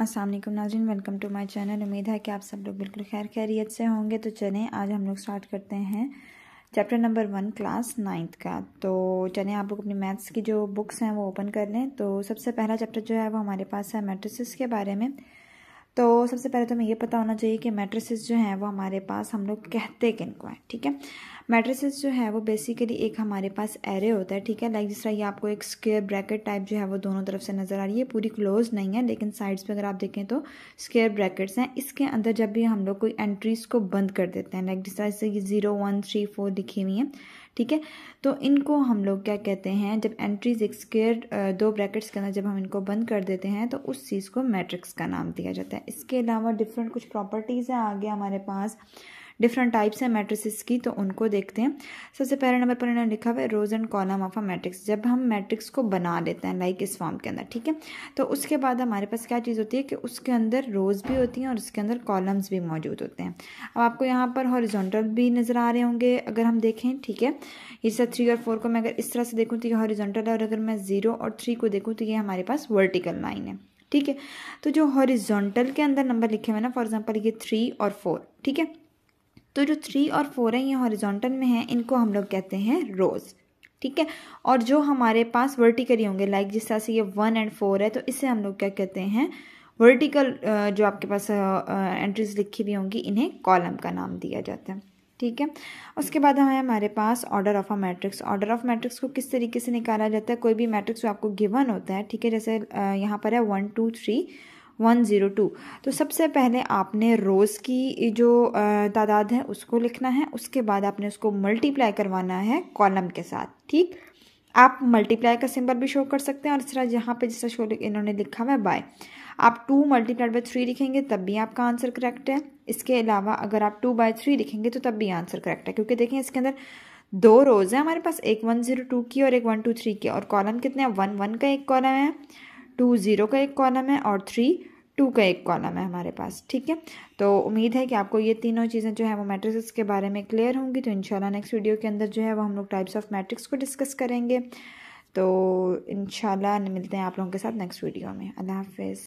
अस्सलाम वालेकुम welcome to my channel उम्मीद है कि आप सब लोग बिल्कुल खैर खैरियत से होंगे तो चलें आज हम लोग स्टार्ट करते हैं chapter number one class ninth का तो चलें आप लोग अपनी मैथ्स की जो बुक्स हैं वो ओपन कर लें तो सबसे पहला चैप्टर जो है वो हमारे पास है मेट्रिस के बारे में तो सबसे पहले तो हमें ये पता होना चाहिए कि मैट्रिसेस जो हैं वो हमारे पास हम लोग कहते किन को हैं ठीक है मैट्रिसेस जो है वो बेसिकली एक हमारे पास एरे होता है ठीक है लाइक जिस तरह ये आपको एक स्केयर ब्रैकेट टाइप जो है वो दोनों तरफ से नज़र आ रही है पूरी क्लोज नहीं है लेकिन साइड्स पे अगर आप देखें तो स्केयर ब्रैकेट्स हैं इसके अंदर जब भी हम लोग कोई एंट्रीज को बंद कर देते हैं लाइक जिस तरह से ये जीरो वन थ्री फोर लिखी हुई हैं ठीक है तो इनको हम लोग क्या कहते हैं जब एंट्रीज एक स्केयर दो ब्रैकेट्स के अंदर जब हम इनको बंद कर देते हैं तो उस चीज़ को मैट्रिक्स का नाम दिया जाता है इसके अलावा डिफरेंट कुछ प्रॉपर्टीज़ हैं आगे हमारे पास डिफरेंट टाइप्स हैं मैट्रिसेस की तो उनको देखते हैं सबसे पहले नंबर पर इन्होंने लिखा हुआ है rows and column of a matrix जब हम मैट्रिक्स को बना लेते हैं लाइक इस फॉर्म के अंदर ठीक है तो उसके बाद हमारे पास क्या चीज़ होती है कि उसके अंदर रोज भी होती हैं और उसके अंदर कॉलम्स भी मौजूद होते हैं अब आपको यहाँ पर हॉरिजोंटल भी नज़र आ रहे होंगे अगर हम देखें ठीक है ये सब थ्री और फोर को मैं अगर इस तरह से देखूँ तो ये हॉरिजोंटल है और अगर मैं ज़ीरो और थ्री को देखूँ तो ये हमारे पास वर्टिकल लाइन है ठीक है तो जो हॉरिजोंटल के अंदर नंबर लिखे हुए हैं ना फॉर एग्जांपल ये थ्री और फोर ठीक है तो जो थ्री और फोर हैं ये हॉरिजॉन्टल में हैं इनको हम लोग कहते हैं रोज़ ठीक है और जो हमारे पास वर्टिकली होंगे लाइक जिस तरह से ये वन एंड फोर है तो इसे हम लोग क्या कहते हैं वर्टिकल जो आपके पास एंट्रीज लिखी हुई होंगी इन्हें कॉलम का नाम दिया जाता है ठीक है उसके बाद हमें हमारे पास order of a matrix order of matrix को किस तरीके से निकाला जाता है कोई भी मैट्रिक्स जो आपको गिवन होता है ठीक है जैसे यहाँ पर है वन टू थ्री 102 तो सबसे पहले आपने रोज़ की जो तादाद है उसको लिखना है उसके बाद आपने उसको मल्टीप्लाई करवाना है कॉलम के साथ ठीक आप मल्टीप्लाई का सिंबल भी शो कर सकते हैं और इस तरह यहाँ पे जैसा शो इन्होंने लिखा हुआ है बाय आप टू मल्टीप्लाइड बाई थ्री लिखेंगे तब भी आपका आंसर करेक्ट है इसके अलावा अगर आप टू बाय थ्री लिखेंगे तो तब भी आंसर करेक्ट है क्योंकि देखें इसके अंदर दो रोज़ हैं हमारे पास एक वन ज़ीरो टू की और एक वन टू थ्री की और कॉलम कितने हैं वन वन का एक कॉलम है टू ज़ीरो का एक कॉलम है और थ्री टू का एक कॉलम है हमारे पास ठीक है तो उम्मीद है कि आपको ये तीनों चीज़ें जो है वो मैट्रिक्स के बारे में क्लियर होंगी तो इंशाल्लाह नेक्स्ट वीडियो के अंदर जो है वो हम लोग टाइप्स ऑफ मैट्रिक्स को डिस्कस करेंगे तो इंशाल्लाह मिलते हैं आप लोगों के साथ नेक्स्ट वीडियो में अल्लाह हाफिज़